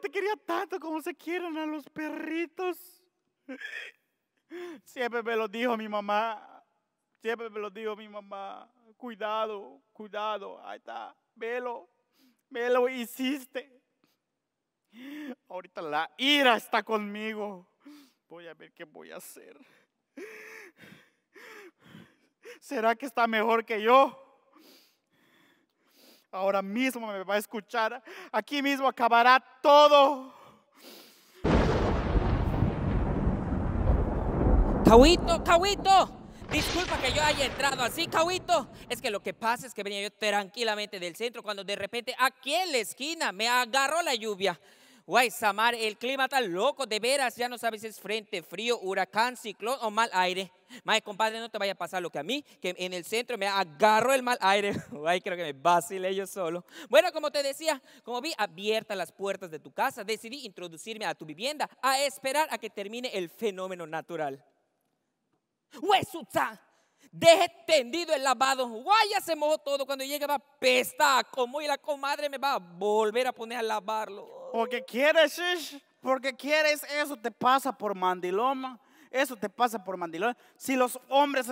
te quería tanto como se quieren a los perritos. Siempre me lo dijo mi mamá. Siempre me lo dijo mi mamá. Cuidado, cuidado. Ahí está. Velo. Me lo hiciste. Ahorita la ira está conmigo. Voy a ver qué voy a hacer. ¿Será que está mejor que yo? Ahora mismo me va a escuchar. Aquí mismo acabará todo. Cahuito, Cahuito. Disculpa que yo haya entrado así, Cahuito. Es que lo que pasa es que venía yo tranquilamente del centro cuando de repente aquí en la esquina me agarró la lluvia. Guay, Samar, el clima está loco, de veras, ya no sabes si es frente frío, huracán, ciclón o mal aire. Mae, compadre, no te vaya a pasar lo que a mí, que en el centro me agarro el mal aire. guay creo que me vacile yo solo. Bueno, como te decía, como vi abiertas las puertas de tu casa, decidí introducirme a tu vivienda a esperar a que termine el fenómeno natural. ¡Huesuta! Deje tendido el lavado. Guay, ya se mojó todo. Cuando llegue va a como y la comadre me va a volver a poner a lavarlo. Porque quieres, porque quieres, eso te pasa por mandiloma. Eso te pasa por mandiloma Si los hombres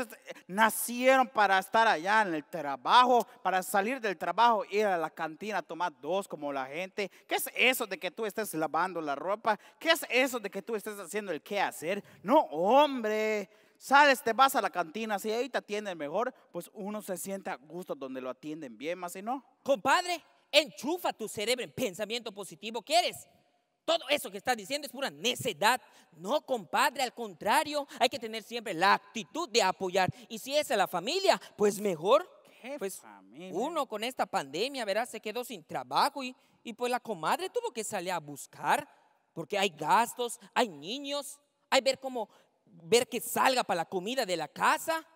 nacieron para estar allá en el trabajo, para salir del trabajo, ir a la cantina, a tomar dos como la gente. ¿Qué es eso de que tú estés lavando la ropa? ¿Qué es eso de que tú estés haciendo el qué hacer? No, hombre. Sales, te vas a la cantina, si ahí te atienden mejor, pues uno se siente a gusto donde lo atienden bien, más si no. Compadre, Enchufa tu cerebro en pensamiento positivo, ¿quieres? Todo eso que estás diciendo es pura necedad. No, compadre, al contrario, hay que tener siempre la actitud de apoyar. Y si es a la familia, pues mejor. Pues uno con esta pandemia, verás, Se quedó sin trabajo y, y pues la comadre tuvo que salir a buscar porque hay gastos, hay niños, hay ver cómo ver que salga para la comida de la casa.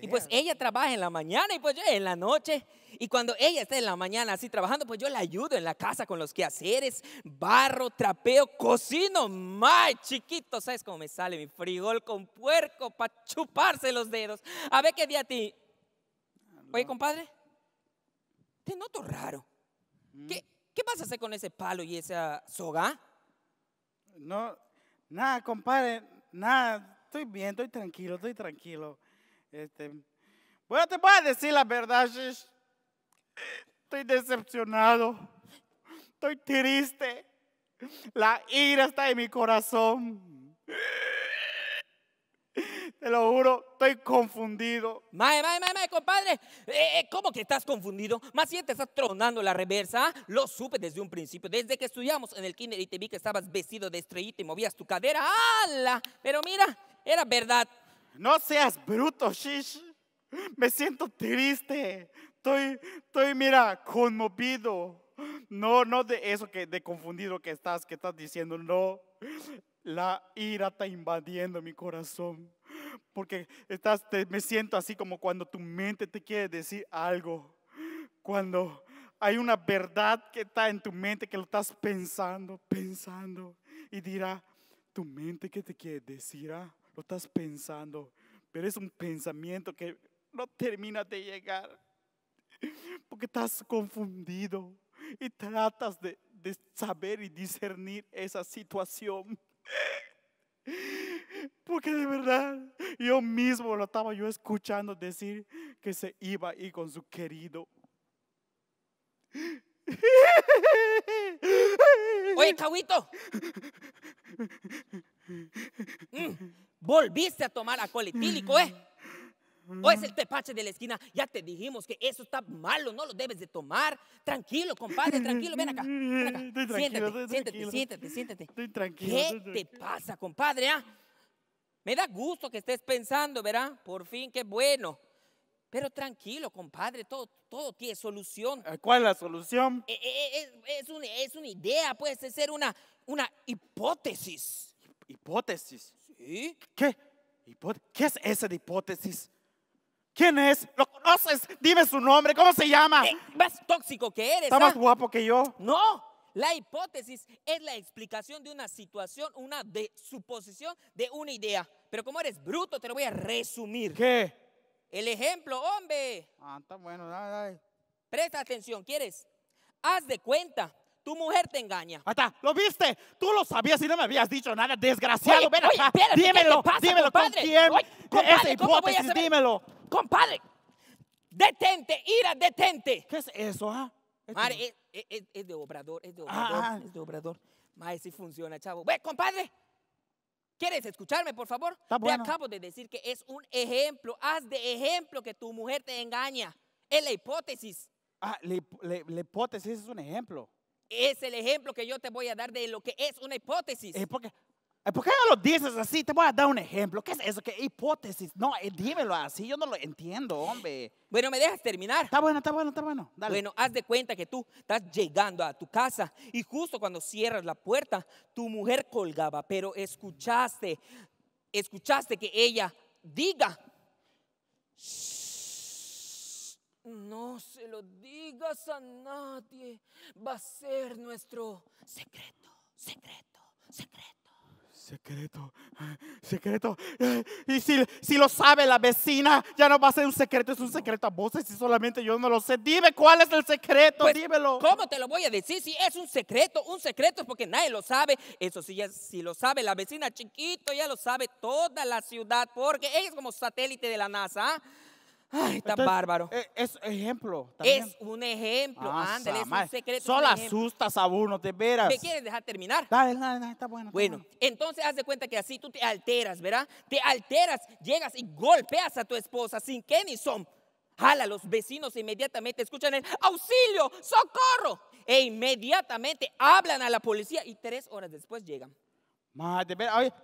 Y pues ella trabaja en la mañana y pues yo en la noche. Y cuando ella está en la mañana así trabajando, pues yo la ayudo en la casa con los quehaceres, barro, trapeo, cocino. ¡May, chiquito! ¿Sabes cómo me sale mi frijol con puerco para chuparse los dedos? A ver qué día a ti. Oye, compadre, te noto raro. Mm. ¿Qué, ¿Qué vas a hacer con ese palo y esa soga? No, nada, compadre, nada. Estoy bien, estoy tranquilo, estoy tranquilo. Este, bueno, te voy a decir la verdad, Estoy decepcionado. Estoy triste. La ira está en mi corazón. Te lo juro, estoy confundido. Mae, mae, mae, compadre. Eh, eh, ¿Cómo que estás confundido? Más bien te estás tronando la reversa. ¿ah? Lo supe desde un principio. Desde que estudiamos en el kinder y te vi que estabas vestido de estrellita y movías tu cadera. ¡Hala! Pero mira, era verdad. No seas bruto, shish. Me siento triste. Estoy, mira, conmovido. No, no de eso que de confundido que estás, que estás diciendo, no. La ira está invadiendo mi corazón. Porque estás, me siento así como cuando tu mente te quiere decir algo. Cuando hay una verdad que está en tu mente que lo estás pensando, pensando. Y dirá, tu mente que te quiere decir, ah? estás pensando, pero es un pensamiento que no termina de llegar, porque estás confundido y tratas de, saber y discernir esa situación. Porque de verdad yo mismo lo estaba yo escuchando decir que se iba a ir con su querido. Oye, Mm. volviste a tomar alcohol ¿eh? Mm. O es el tepache de la esquina. Ya te dijimos que eso está malo, no lo debes de tomar. Tranquilo, compadre, tranquilo, ven acá. Ven acá. Siéntate, siéntate, siéntate, siéntate, tranquilo. ¿Qué te pasa, compadre? Ah? Me da gusto que estés pensando, ¿verdad? Por fin, qué bueno. Pero tranquilo, compadre, todo, todo tiene solución. Eh, ¿Cuál es la solución? Eh, eh, es, es una idea, puede ser una, una hipótesis hipótesis. ¿Qué? ¿Qué es esa de hipótesis? ¿Quién es? ¿Lo conoces? Dime su nombre, ¿cómo se llama? más tóxico que eres. Está ah? más guapo que yo. No, la hipótesis es la explicación de una situación, una de suposición de una idea. Pero como eres bruto, te lo voy a resumir. ¿Qué? El ejemplo, hombre. Ah, está bueno, dale, dale. Presta atención, ¿quieres? Haz de cuenta tu mujer te engaña. ¿Está? ¿lo viste? Tú lo sabías y no me habías dicho nada, desgraciado. Ven acá, dímelo, dímelo, ¿con quién? Esa hipótesis, dímelo. Compadre, detente, ira, detente. ¿Qué es eso, ah? este e, e, e, es, de obrador, es de ah, obrador, Ah, es de obrador. Mare, si funciona, chavo. Ve, compadre. ¿Quieres escucharme, por favor? Está Te acabo de decir que es un ejemplo. Haz de ejemplo que tu mujer te engaña. Es la hipótesis. Ah, la hipótesis es un ejemplo es el ejemplo que yo te voy a dar de lo que es una hipótesis. Eh, eh, ¿Por qué no lo dices así? Te voy a dar un ejemplo. ¿Qué es eso? ¿Qué hipótesis? No, eh, dímelo así, yo no lo entiendo, hombre. Bueno, me dejas terminar. Está bueno, está bueno, está bueno. Dale. Bueno, haz de cuenta que tú estás llegando a tu casa y justo cuando cierras la puerta, tu mujer colgaba, pero escuchaste, escuchaste que ella diga, Shh, no se lo digas a nadie. Va a ser nuestro secreto, secreto, secreto. Secreto, secreto. Eh, y si, lo sabe la vecina, ya no va a ser un secreto, es un secreto a voces si solamente yo no lo sé. Dime cuál es el secreto, pues, dímelo. ¿Cómo te lo voy a decir? Si es un secreto, un secreto es porque nadie lo sabe. Eso sí, si lo sabe la vecina chiquito, ya lo sabe toda la ciudad, porque ella es como satélite de la NASA. Ay, está bárbaro. Eh, es, ejemplo. Es un ejemplo, ah, es un secreto. Solo asustas a uno, ¿te veras. ¿Me quieres dejar terminar? Dale, dale, está bueno. bueno, entonces haz de cuenta que así tú te alteras, ¿verdad? Te alteras, llegas y golpeas a tu esposa sin que ni son. Jala, los vecinos inmediatamente escuchan el auxilio, socorro. E inmediatamente hablan a la policía y tres horas después llegan. Madre,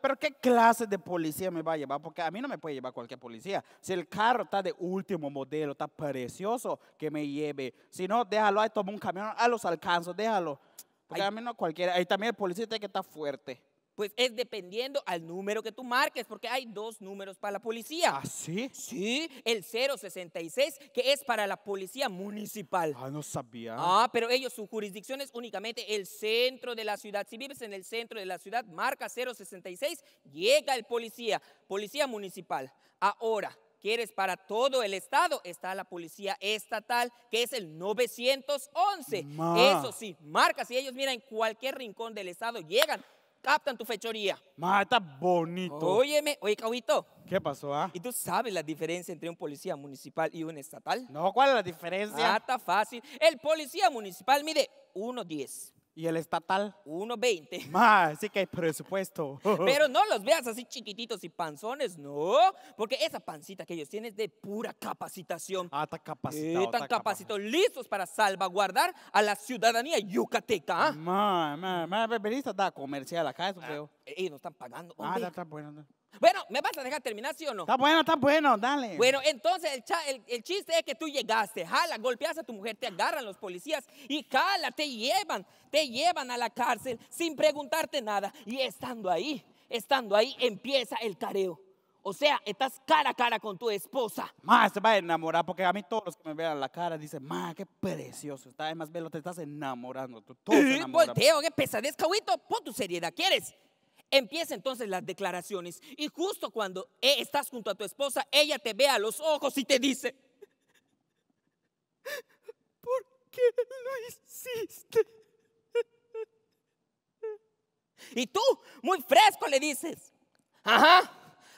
pero qué clase de policía me va a llevar, porque a mí no me puede llevar cualquier policía. Si el carro está de último modelo, está precioso, que me lleve. Si no, déjalo ahí, toma un camión, a los alcanzos, déjalo. Porque a mí no cualquiera. Y también el policía tiene que estar fuerte. Pues es dependiendo al número que tú marques, porque hay dos números para la policía. ¿Ah, sí? Sí, el 066, que es para la policía municipal. Ah, no sabía. Ah, pero ellos, su jurisdicción es únicamente el centro de la ciudad. Si vives en el centro de la ciudad, marca 066, llega el policía, policía municipal. Ahora, quieres para todo el estado, está la policía estatal, que es el 911. Eso sí, marca. Si ellos miran en cualquier rincón del estado, llegan captan tu fechoría. mata está bonito. Óyeme, oye, cabito. ¿Qué pasó, ah? ¿Y tú sabes la diferencia entre un policía municipal y un estatal? No, ¿cuál es la diferencia? Ah, está fácil. El policía municipal mide 1.10. Y el estatal. 1.20. Más, sí que hay presupuesto. Pero no los veas así chiquititos y panzones, no. Porque esa pancita que ellos tienen es de pura capacitación. Ah, está capacitado. Están capacitados, listos para salvaguardar a la ciudadanía yucateca. más, ¿ah? más, ma, a da comercial acá, eso ah, Ellos no están pagando. Ah, está, está bueno. Bueno, ¿me vas a dejar terminar, sí o no? Está bueno, está bueno, dale. Bueno, entonces el, el, chiste es que tú llegaste, jala, golpeas a tu mujer, te agarran los policías y jala, te llevan, te llevan a la cárcel sin preguntarte nada. Y estando ahí, estando ahí, empieza el careo. O sea, estás cara a cara con tu esposa. Más se va a enamorar, porque a mí todos los que me vean la cara dicen, ma, qué precioso. Está, además, velo, te estás enamorando. Tú, todos ¡Qué Volteo, qué pesadez, Cahuito. Pon tu seriedad, ¿quieres? Empieza entonces las declaraciones. Y justo cuando eh, estás junto a tu esposa, ella te ve a los ojos y te dice, ¿por qué lo hiciste? Y tú, muy fresco, le dices, ajá,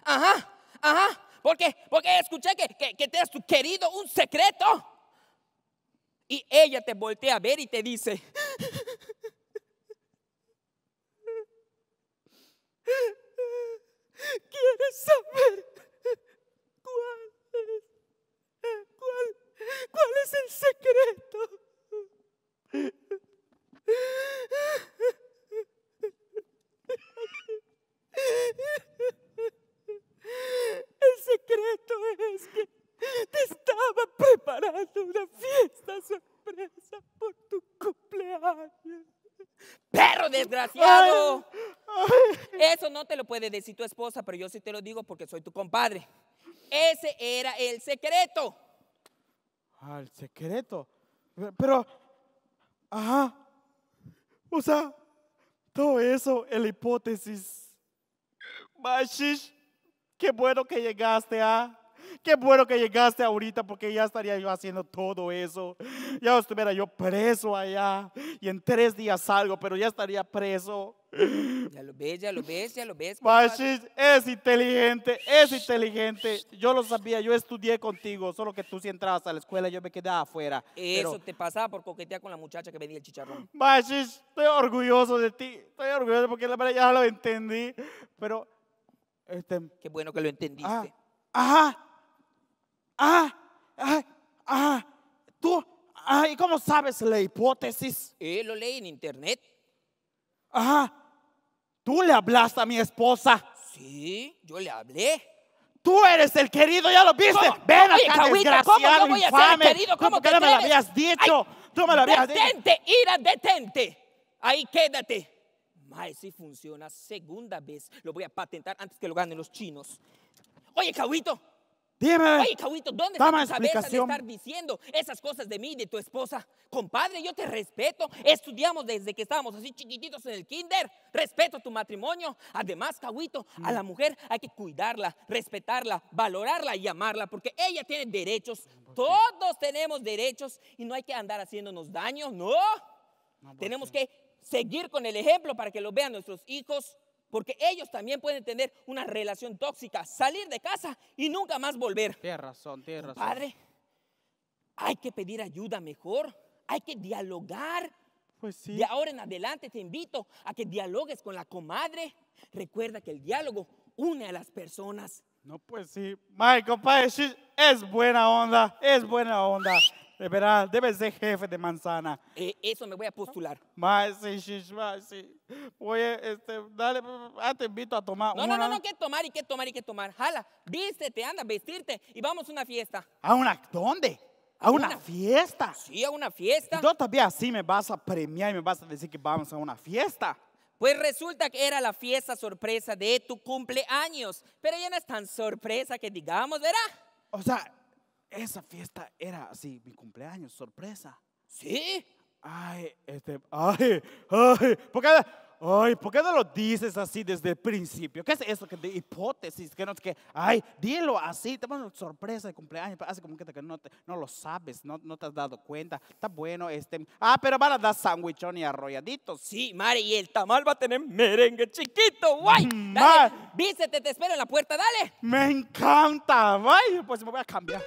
ajá, ajá, porque, porque escuché que, que, que te has querido un secreto. Y ella te voltea a ver y te dice, saber cuál es, eh, cuál, cuál es el secreto. El secreto es que te estaba preparando una fiesta sorpresa por tu cumpleaños. ¡Perro desgraciado! Eso no te lo puede decir tu esposa, pero yo sí te lo digo porque soy tu compadre. Ese era el secreto. Ah, el secreto. Pero, ajá. O sea, todo eso es la hipótesis. Mashish, qué bueno que llegaste a. ¿ah? Qué bueno que llegaste ahorita porque ya estaría yo haciendo todo eso. Ya estuviera yo preso allá y en tres días salgo, pero ya estaría preso. Ya lo ves, ya lo ves, ya lo ves. Bashish, es inteligente, es inteligente. Yo lo sabía, yo estudié contigo, solo que tú si entrabas a la escuela yo me quedaba afuera. Eso te pasaba por coquetear con la muchacha que vendía el chicharrón. Bashish, estoy orgulloso de ti, estoy orgulloso porque la verdad ya lo entendí, pero... Este... Qué bueno que lo entendiste. Ah, ajá ah, ah, ah, tú, ah, ¿y cómo sabes la hipótesis? Eh, lo leí en internet. Ah, tú le hablaste a mi esposa. Sí, yo le hablé. Tú eres el querido, ya lo viste. Ven acá, ¿cómo A ¿Cómo, que me lo habías dicho? tú me lo habías detente, Ira, detente. Ahí quédate. Mae, si funciona segunda vez, lo voy a patentar antes que lo ganen los chinos. Oye, Cahuito, Dime. Oye, Cahuito, ¿dónde está tu cabeza de estar diciendo esas cosas de mí y de tu esposa? Compadre, yo te respeto. Estudiamos desde que estábamos así chiquititos en el kinder. Respeto tu matrimonio. Además, Cahuito, a la mujer hay que cuidarla, respetarla, valorarla y amarla porque ella tiene derechos. Todos tenemos derechos y no hay que andar haciéndonos daño, no. no pues Tenemos que seguir con el ejemplo para que lo vean nuestros hijos porque ellos también pueden tener una relación tóxica, salir de casa y nunca más volver. Tienes razón, tienes razón. Padre, hay que pedir ayuda mejor, hay que dialogar. Pues sí. De ahora en adelante te invito a que dialogues con la comadre. Recuerda que el diálogo une a las personas. No, pues sí. Michael compadre, es buena onda, es buena onda. De verdad, debes ser jefe de manzana. E, eso me voy a postular. Más, sí, sí, sí. Oye, este, dale, ah, te invito a tomar. No, una... no, no, no, qué tomar y qué tomar y qué tomar. Jala, vístete, anda, vestirte y vamos a una fiesta. ¿A una? ¿Dónde? ¿A una, fiesta? Sí, a una fiesta. ¿Tú todavía así me vas a premiar y me vas a decir que vamos a una fiesta? Pues resulta que era la fiesta sorpresa de tu cumpleaños. Pero ya no es tan sorpresa que digamos, ¿verdad? O sea, esa fiesta era así, mi cumpleaños, sorpresa. ¿Sí? Ay, este, ay, ay, ¿por qué, ay, ¿por qué no lo dices así desde el principio? ¿Qué es eso que de hipótesis? Que no que, ay, dilo así, te una sorpresa de cumpleaños, hace como que no, no, lo sabes, no, te has dado cuenta, está bueno este, ah, pero van a dar sandwichón y arrolladitos. Sí, Mari, y el tamal va a tener merengue chiquito, guay. Mm, dale, te espero en la puerta, dale. Me encanta, guay, pues me voy a cambiar.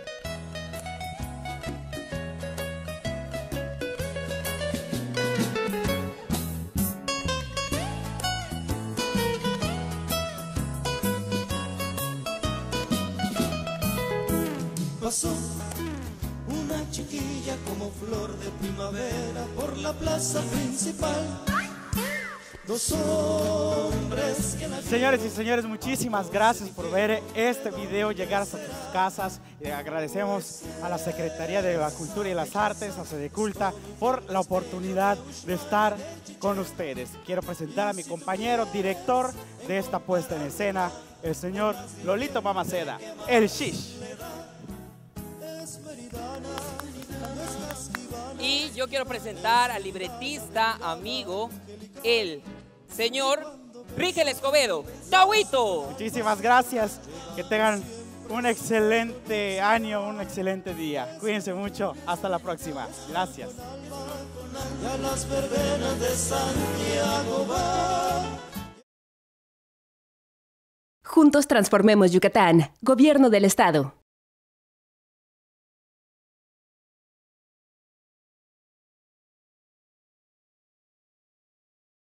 una chiquilla como flor de primavera por la plaza principal. Dos hombres Señores y señores, muchísimas gracias por ver este video, llegar hasta sus casas. agradecemos a la Secretaría de la Cultura y las Artes, a culta por la oportunidad de estar con ustedes. Quiero presentar a mi compañero, director de esta puesta en escena, el señor Lolito Mamaceda, el Shish. Y yo quiero presentar al libretista, amigo, el señor Rígel Escobedo. Tahuito. Muchísimas gracias. Que tengan un excelente año, un excelente día. Cuídense mucho. Hasta la próxima. Gracias. Juntos transformemos Yucatán. Gobierno del Estado.